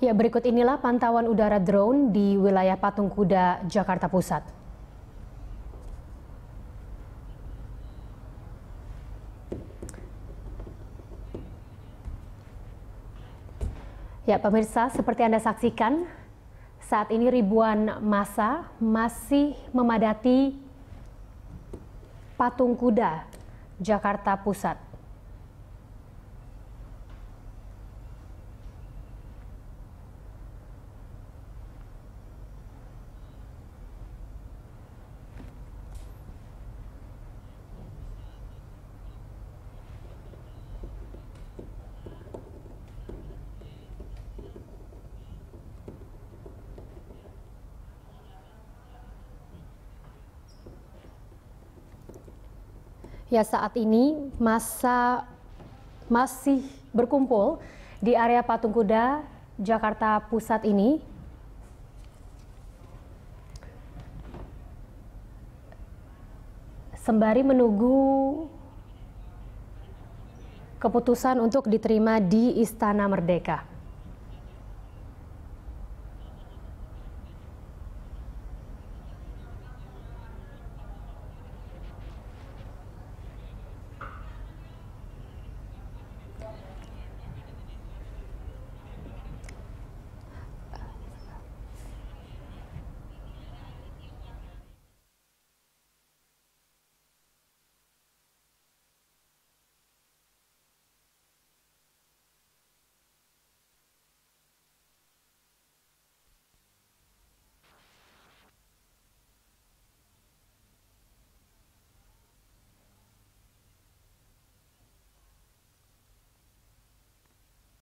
Ya, berikut inilah pantauan udara drone di wilayah Patung Kuda, Jakarta Pusat. Ya, pemirsa, seperti Anda saksikan, saat ini ribuan massa masih memadati Patung Kuda, Jakarta Pusat. Ya saat ini masa masih berkumpul di area Patung Kuda Jakarta Pusat ini. Sembari menunggu keputusan untuk diterima di Istana Merdeka.